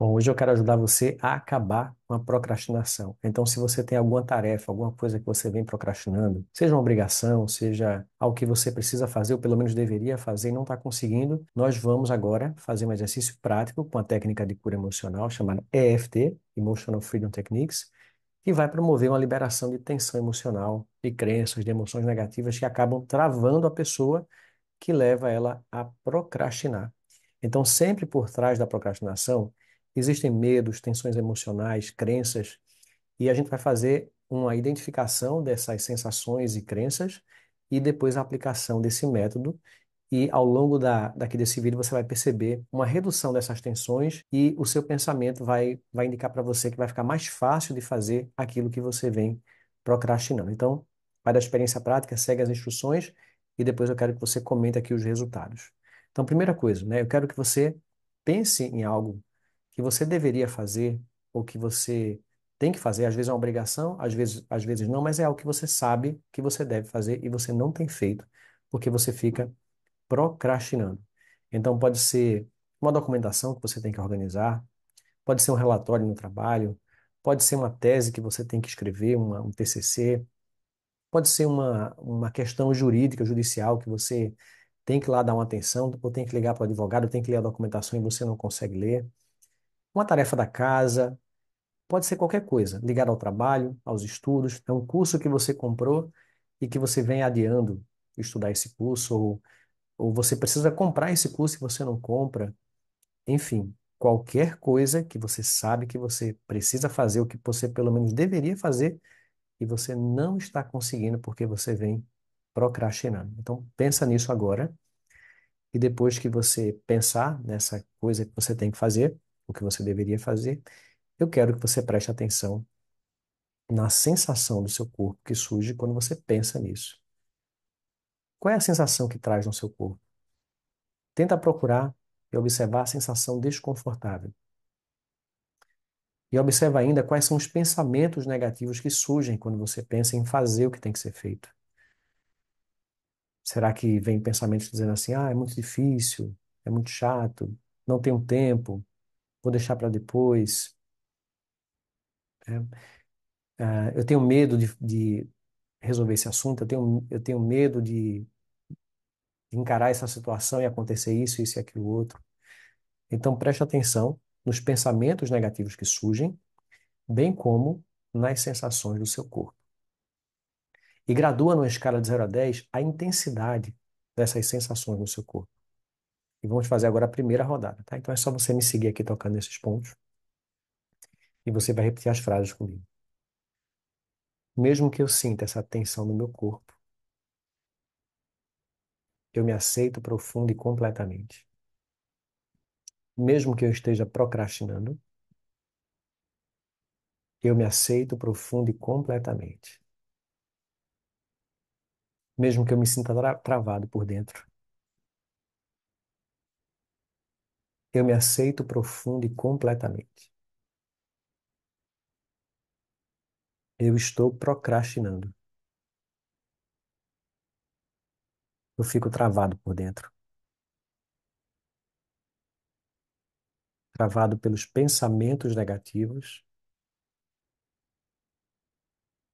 Bom, hoje eu quero ajudar você a acabar com a procrastinação. Então, se você tem alguma tarefa, alguma coisa que você vem procrastinando, seja uma obrigação, seja algo que você precisa fazer, ou pelo menos deveria fazer e não está conseguindo, nós vamos agora fazer um exercício prático com a técnica de cura emocional chamada EFT, Emotional Freedom Techniques, que vai promover uma liberação de tensão emocional, de crenças, de emoções negativas que acabam travando a pessoa, que leva ela a procrastinar. Então, sempre por trás da procrastinação, Existem medos, tensões emocionais, crenças, e a gente vai fazer uma identificação dessas sensações e crenças e depois a aplicação desse método. E ao longo da, daqui desse vídeo você vai perceber uma redução dessas tensões e o seu pensamento vai, vai indicar para você que vai ficar mais fácil de fazer aquilo que você vem procrastinando. Então, vai da experiência prática, segue as instruções e depois eu quero que você comente aqui os resultados. Então, primeira coisa, né? Eu quero que você pense em algo que você deveria fazer ou que você tem que fazer, às vezes é uma obrigação, às vezes, às vezes não, mas é algo que você sabe que você deve fazer e você não tem feito, porque você fica procrastinando. Então pode ser uma documentação que você tem que organizar, pode ser um relatório no trabalho, pode ser uma tese que você tem que escrever, uma, um TCC, pode ser uma, uma questão jurídica, judicial, que você tem que ir lá dar uma atenção, ou tem que ligar para o advogado, tem que ler a documentação e você não consegue ler uma tarefa da casa, pode ser qualquer coisa, ligada ao trabalho, aos estudos, é um curso que você comprou e que você vem adiando estudar esse curso, ou, ou você precisa comprar esse curso e você não compra. Enfim, qualquer coisa que você sabe que você precisa fazer, ou que você pelo menos deveria fazer, e você não está conseguindo porque você vem procrastinando. Então, pensa nisso agora. E depois que você pensar nessa coisa que você tem que fazer, o que você deveria fazer, eu quero que você preste atenção na sensação do seu corpo que surge quando você pensa nisso. Qual é a sensação que traz no seu corpo? Tenta procurar e observar a sensação desconfortável. E observa ainda quais são os pensamentos negativos que surgem quando você pensa em fazer o que tem que ser feito. Será que vem pensamentos dizendo assim: ah, é muito difícil, é muito chato, não tenho tempo, vou deixar para depois. Né? Ah, eu tenho medo de, de resolver esse assunto, eu tenho, eu tenho medo de, de encarar essa situação e acontecer isso, isso e aquilo outro. Então, preste atenção nos pensamentos negativos que surgem, bem como nas sensações do seu corpo. E gradua numa escala de 0 a 10 a intensidade dessas sensações no seu corpo. E vamos fazer agora a primeira rodada, tá? Então é só você me seguir aqui tocando nesses pontos. E você vai repetir as frases comigo. Mesmo que eu sinta essa tensão no meu corpo, eu me aceito profundo e completamente. Mesmo que eu esteja procrastinando, eu me aceito profundo e completamente. Mesmo que eu me sinta travado por dentro, Eu me aceito profundo e completamente. Eu estou procrastinando. Eu fico travado por dentro. Travado pelos pensamentos negativos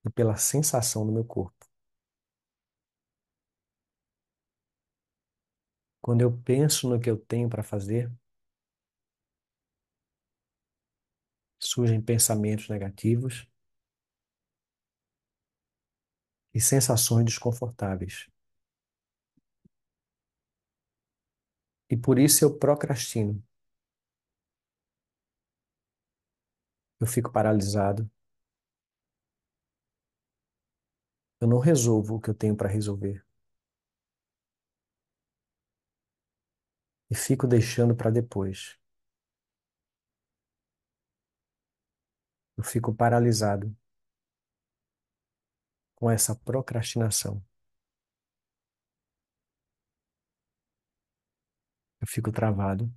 e pela sensação no meu corpo. Quando eu penso no que eu tenho para fazer, surgem pensamentos negativos e sensações desconfortáveis. E por isso eu procrastino. Eu fico paralisado. Eu não resolvo o que eu tenho para resolver. E fico deixando para depois. Eu fico paralisado com essa procrastinação. Eu fico travado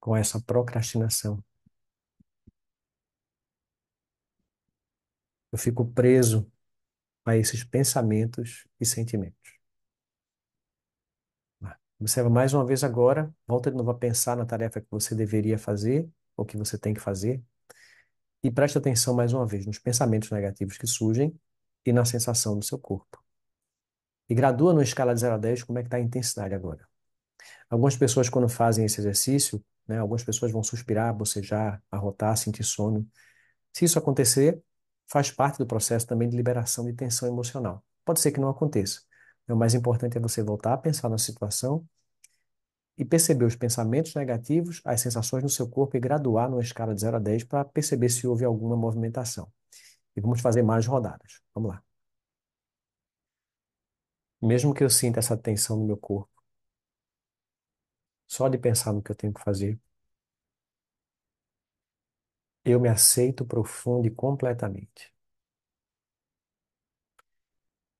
com essa procrastinação. Eu fico preso a esses pensamentos e sentimentos. Observa mais uma vez agora, volta de novo a pensar na tarefa que você deveria fazer o que você tem que fazer. E preste atenção mais uma vez nos pensamentos negativos que surgem e na sensação do seu corpo. E gradua numa escala de 0 a 10 como é que está a intensidade agora. Algumas pessoas, quando fazem esse exercício, né, algumas pessoas vão suspirar, bocejar, arrotar, sentir sono. Se isso acontecer, faz parte do processo também de liberação de tensão emocional. Pode ser que não aconteça. Né, o mais importante é você voltar a pensar na situação e perceber os pensamentos negativos, as sensações no seu corpo e graduar numa escala de 0 a 10 para perceber se houve alguma movimentação. E vamos fazer mais rodadas. Vamos lá. Mesmo que eu sinta essa tensão no meu corpo, só de pensar no que eu tenho que fazer, eu me aceito profundo e completamente.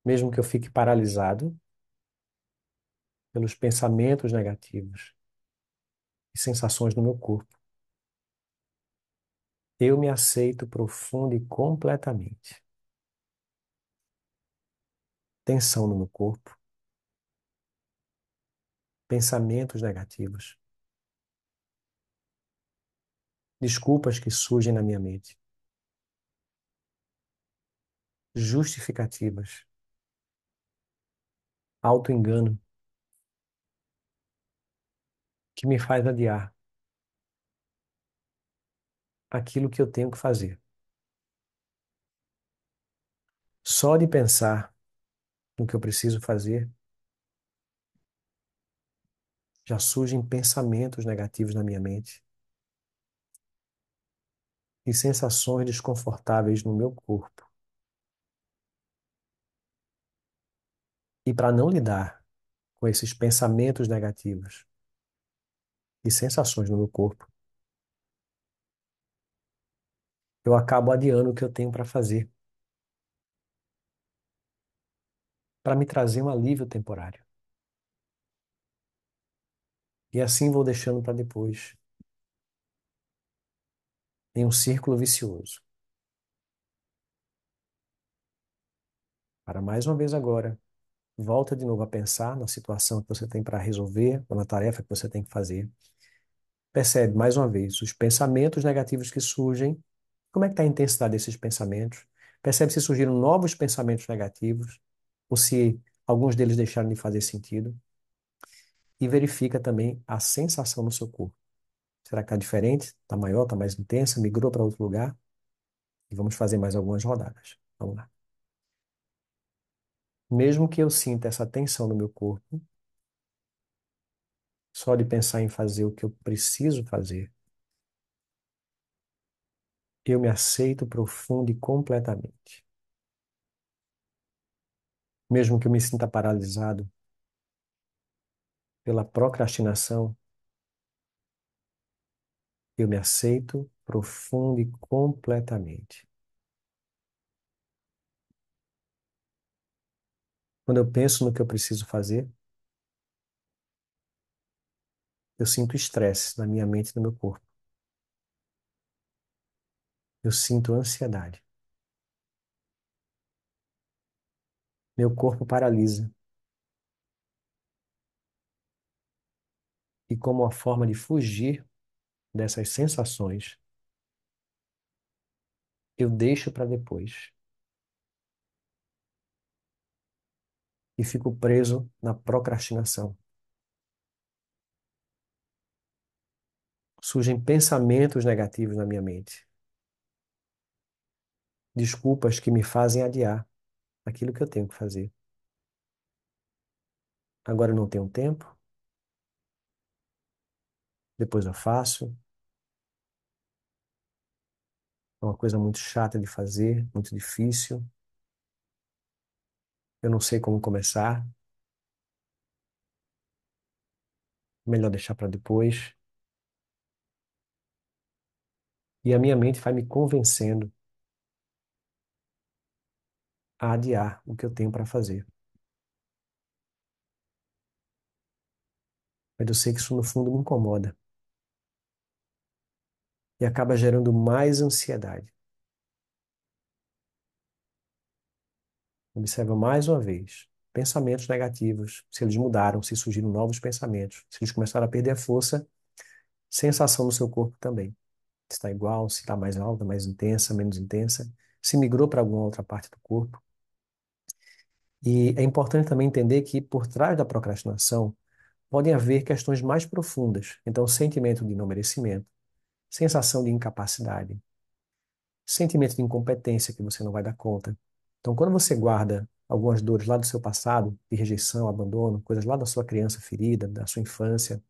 Mesmo que eu fique paralisado, pelos pensamentos negativos e sensações no meu corpo. Eu me aceito profundo e completamente. Tensão no meu corpo. Pensamentos negativos. Desculpas que surgem na minha mente. Justificativas. Autoengano que me faz adiar aquilo que eu tenho que fazer. Só de pensar no que eu preciso fazer, já surgem pensamentos negativos na minha mente e sensações desconfortáveis no meu corpo. E para não lidar com esses pensamentos negativos, e sensações no meu corpo, eu acabo adiando o que eu tenho para fazer, para me trazer um alívio temporário. E assim vou deixando para depois. Em um círculo vicioso. Para mais uma vez agora, volta de novo a pensar na situação que você tem para resolver, na tarefa que você tem que fazer. Percebe, mais uma vez, os pensamentos negativos que surgem. Como é que está a intensidade desses pensamentos? Percebe se surgiram novos pensamentos negativos ou se alguns deles deixaram de fazer sentido. E verifica também a sensação no seu corpo. Será que está diferente? Está maior? Está mais intensa? Migrou para outro lugar? E vamos fazer mais algumas rodadas. Vamos lá. Mesmo que eu sinta essa tensão no meu corpo, só de pensar em fazer o que eu preciso fazer. Eu me aceito profundo e completamente. Mesmo que eu me sinta paralisado pela procrastinação, eu me aceito profundo e completamente. Quando eu penso no que eu preciso fazer, eu sinto estresse na minha mente e no meu corpo. Eu sinto ansiedade. Meu corpo paralisa. E como uma forma de fugir dessas sensações, eu deixo para depois. E fico preso na procrastinação. surgem pensamentos negativos na minha mente. Desculpas que me fazem adiar aquilo que eu tenho que fazer. Agora eu não tenho tempo. Depois eu faço. É uma coisa muito chata de fazer, muito difícil. Eu não sei como começar. Melhor deixar para depois. E a minha mente vai me convencendo a adiar o que eu tenho para fazer. Mas eu sei que isso no fundo me incomoda. E acaba gerando mais ansiedade. Observa mais uma vez. Pensamentos negativos, se eles mudaram, se surgiram novos pensamentos, se eles começaram a perder a força, sensação no seu corpo também se está igual, se está mais alta, mais intensa, menos intensa, se migrou para alguma outra parte do corpo. E é importante também entender que por trás da procrastinação podem haver questões mais profundas. Então, sentimento de não merecimento, sensação de incapacidade, sentimento de incompetência que você não vai dar conta. Então, quando você guarda algumas dores lá do seu passado, de rejeição, abandono, coisas lá da sua criança ferida, da sua infância,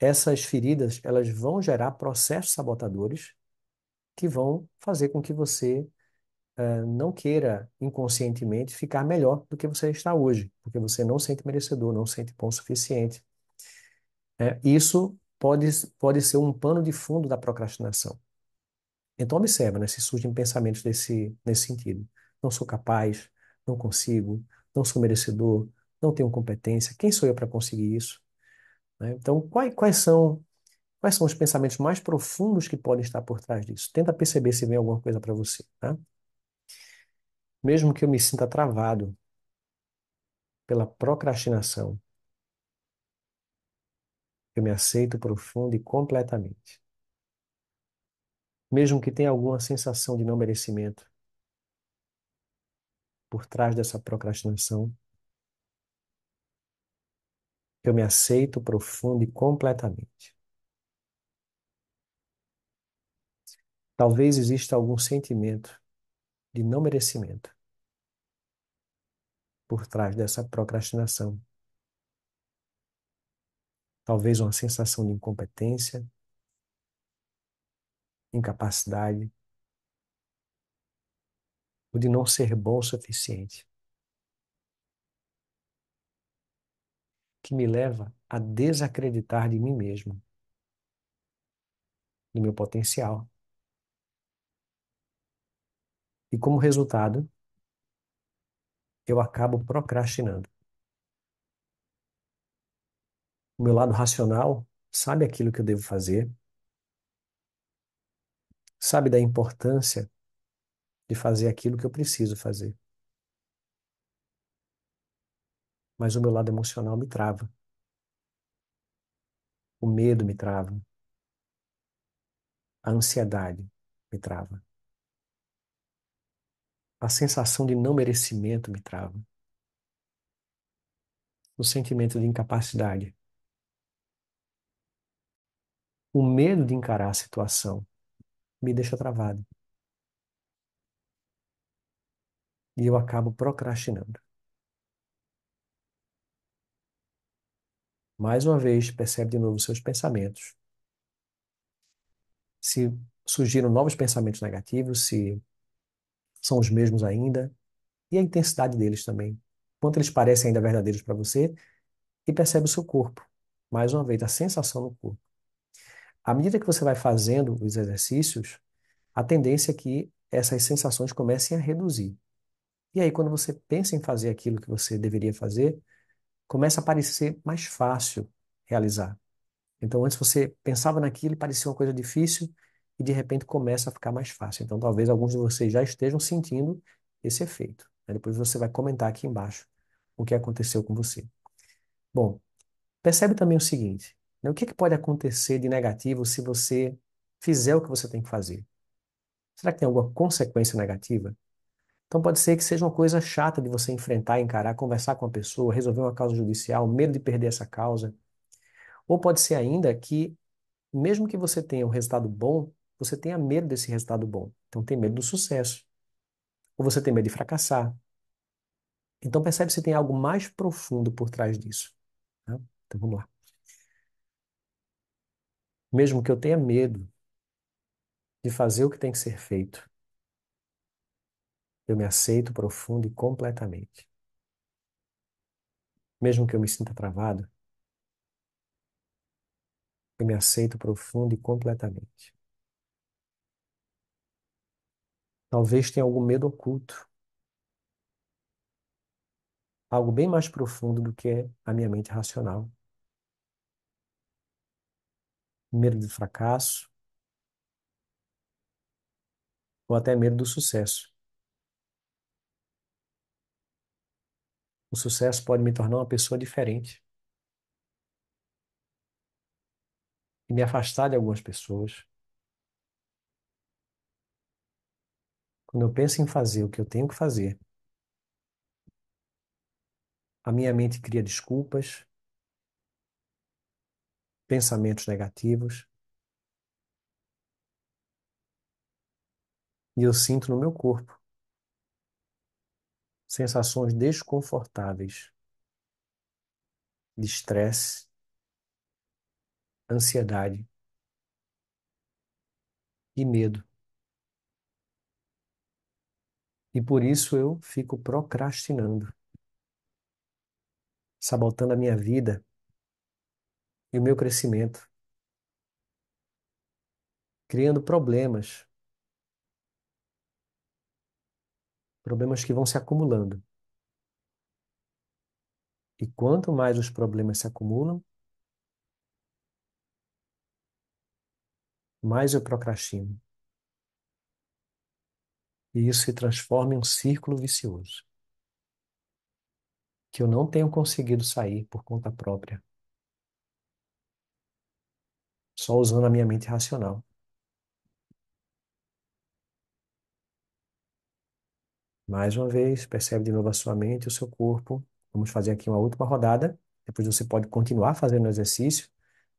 essas feridas elas vão gerar processos sabotadores que vão fazer com que você uh, não queira inconscientemente ficar melhor do que você está hoje, porque você não sente merecedor, não sente bom o suficiente. É, isso pode, pode ser um pano de fundo da procrastinação. Então observa, né, se surgem pensamentos desse, nesse sentido. Não sou capaz, não consigo, não sou merecedor, não tenho competência, quem sou eu para conseguir isso? Né? Então, quais, quais são quais são os pensamentos mais profundos que podem estar por trás disso? Tenta perceber se vem alguma coisa para você, tá? Mesmo que eu me sinta travado pela procrastinação, eu me aceito profundo e completamente. Mesmo que tenha alguma sensação de não merecimento por trás dessa procrastinação, eu me aceito profundo e completamente. Talvez exista algum sentimento de não merecimento por trás dessa procrastinação. Talvez uma sensação de incompetência, incapacidade, ou de não ser bom o suficiente. que me leva a desacreditar de mim mesmo, do meu potencial. E como resultado, eu acabo procrastinando. O meu lado racional sabe aquilo que eu devo fazer, sabe da importância de fazer aquilo que eu preciso fazer. mas o meu lado emocional me trava. O medo me trava. A ansiedade me trava. A sensação de não merecimento me trava. O sentimento de incapacidade. O medo de encarar a situação me deixa travado. E eu acabo procrastinando. Mais uma vez, percebe de novo seus pensamentos. Se surgiram novos pensamentos negativos, se são os mesmos ainda, e a intensidade deles também. Quanto eles parecem ainda verdadeiros para você, e percebe o seu corpo. Mais uma vez, a sensação no corpo. À medida que você vai fazendo os exercícios, a tendência é que essas sensações comecem a reduzir. E aí, quando você pensa em fazer aquilo que você deveria fazer, começa a parecer mais fácil realizar. Então, antes você pensava naquilo, parecia uma coisa difícil, e de repente começa a ficar mais fácil. Então, talvez alguns de vocês já estejam sentindo esse efeito. Né? Depois você vai comentar aqui embaixo o que aconteceu com você. Bom, percebe também o seguinte: né? o que, é que pode acontecer de negativo se você fizer o que você tem que fazer? Será que tem alguma consequência negativa? Então pode ser que seja uma coisa chata de você enfrentar, encarar, conversar com a pessoa, resolver uma causa judicial, medo de perder essa causa. Ou pode ser ainda que, mesmo que você tenha um resultado bom, você tenha medo desse resultado bom. Então tem medo do sucesso. Ou você tem medo de fracassar. Então percebe se tem algo mais profundo por trás disso. Tá? Então vamos lá. Mesmo que eu tenha medo de fazer o que tem que ser feito, eu me aceito profundo e completamente. Mesmo que eu me sinta travado, eu me aceito profundo e completamente. Talvez tenha algum medo oculto. Algo bem mais profundo do que a minha mente racional. Medo do fracasso. Ou até medo do sucesso. O sucesso pode me tornar uma pessoa diferente. E me afastar de algumas pessoas. Quando eu penso em fazer o que eu tenho que fazer, a minha mente cria desculpas, pensamentos negativos. E eu sinto no meu corpo sensações desconfortáveis de estresse, ansiedade e medo. E por isso eu fico procrastinando, sabotando a minha vida e o meu crescimento, criando problemas problemas que vão se acumulando. E quanto mais os problemas se acumulam, mais eu procrastino. E isso se transforma em um círculo vicioso, que eu não tenho conseguido sair por conta própria, só usando a minha mente racional. Mais uma vez, percebe de novo a sua mente, o seu corpo. Vamos fazer aqui uma última rodada. Depois você pode continuar fazendo o exercício.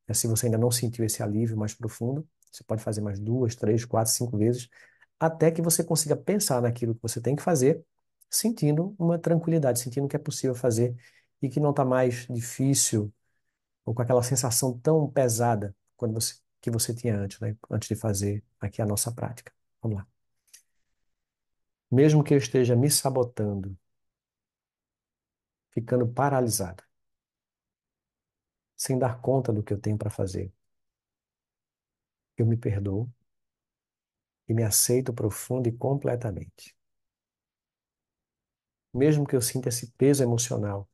E né, se você ainda não sentiu esse alívio mais profundo, você pode fazer mais duas, três, quatro, cinco vezes, até que você consiga pensar naquilo que você tem que fazer, sentindo uma tranquilidade, sentindo que é possível fazer e que não está mais difícil ou com aquela sensação tão pesada quando você, que você tinha antes, né? antes de fazer aqui a nossa prática. Vamos lá mesmo que eu esteja me sabotando, ficando paralisado, sem dar conta do que eu tenho para fazer. Eu me perdoo e me aceito profundo e completamente. Mesmo que eu sinta esse peso emocional,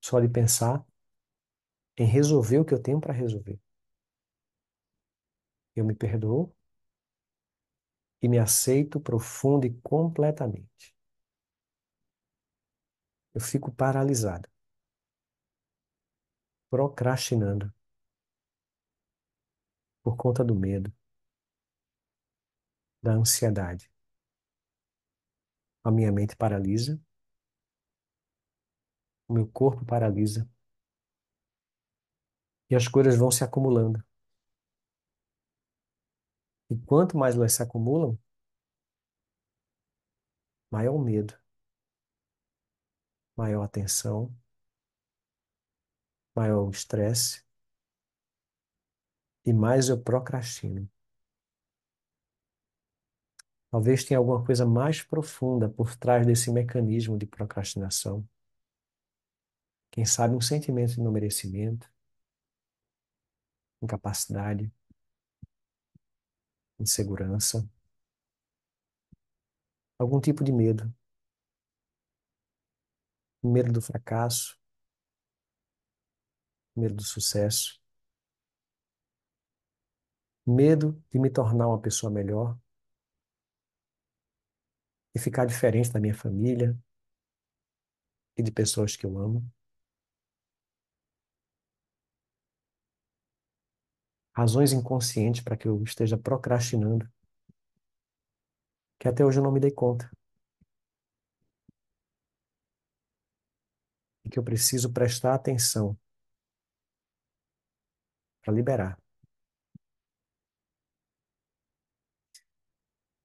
só de pensar em resolver o que eu tenho para resolver. Eu me perdoo e me aceito profundo e completamente. Eu fico paralisado, procrastinando por conta do medo, da ansiedade. A minha mente paralisa, o meu corpo paralisa e as coisas vão se acumulando. E quanto mais elas se acumulam, maior o medo, maior a tensão, maior o estresse e mais eu procrastino. Talvez tenha alguma coisa mais profunda por trás desse mecanismo de procrastinação. Quem sabe um sentimento de não merecimento, incapacidade, insegurança, algum tipo de medo. Medo do fracasso, medo do sucesso, medo de me tornar uma pessoa melhor, de ficar diferente da minha família e de pessoas que eu amo. razões inconscientes para que eu esteja procrastinando, que até hoje eu não me dei conta. E que eu preciso prestar atenção para liberar.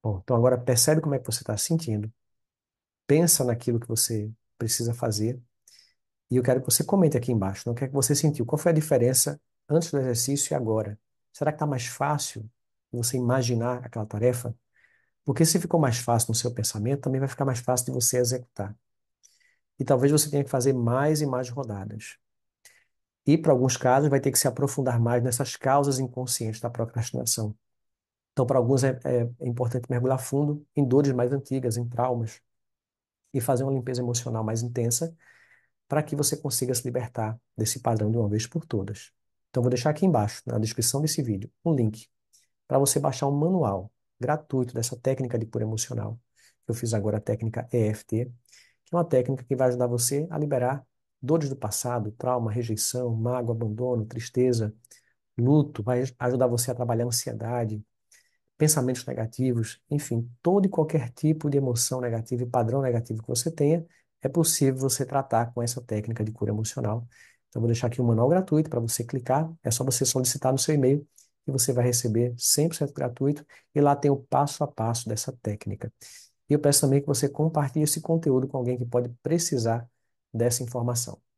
Bom, então agora percebe como é que você está sentindo. Pensa naquilo que você precisa fazer. E eu quero que você comente aqui embaixo, não quer que você sentiu. Qual foi a diferença antes do exercício e agora? Será que está mais fácil você imaginar aquela tarefa? Porque se ficou mais fácil no seu pensamento, também vai ficar mais fácil de você executar. E talvez você tenha que fazer mais e mais rodadas. E, para alguns casos, vai ter que se aprofundar mais nessas causas inconscientes da procrastinação. Então, para alguns, é, é, é importante mergulhar fundo em dores mais antigas, em traumas, e fazer uma limpeza emocional mais intensa, para que você consiga se libertar desse padrão de uma vez por todas. Então, vou deixar aqui embaixo, na descrição desse vídeo, um link para você baixar um manual gratuito dessa técnica de cura emocional. Eu fiz agora a técnica EFT, que é uma técnica que vai ajudar você a liberar dores do passado, trauma, rejeição, mágoa, abandono, tristeza, luto, vai ajudar você a trabalhar ansiedade, pensamentos negativos, enfim, todo e qualquer tipo de emoção negativa e padrão negativo que você tenha, é possível você tratar com essa técnica de cura emocional. Então, vou deixar aqui um manual gratuito para você clicar. É só você solicitar no seu e-mail e você vai receber 100% gratuito. E lá tem o passo a passo dessa técnica. E eu peço também que você compartilhe esse conteúdo com alguém que pode precisar dessa informação.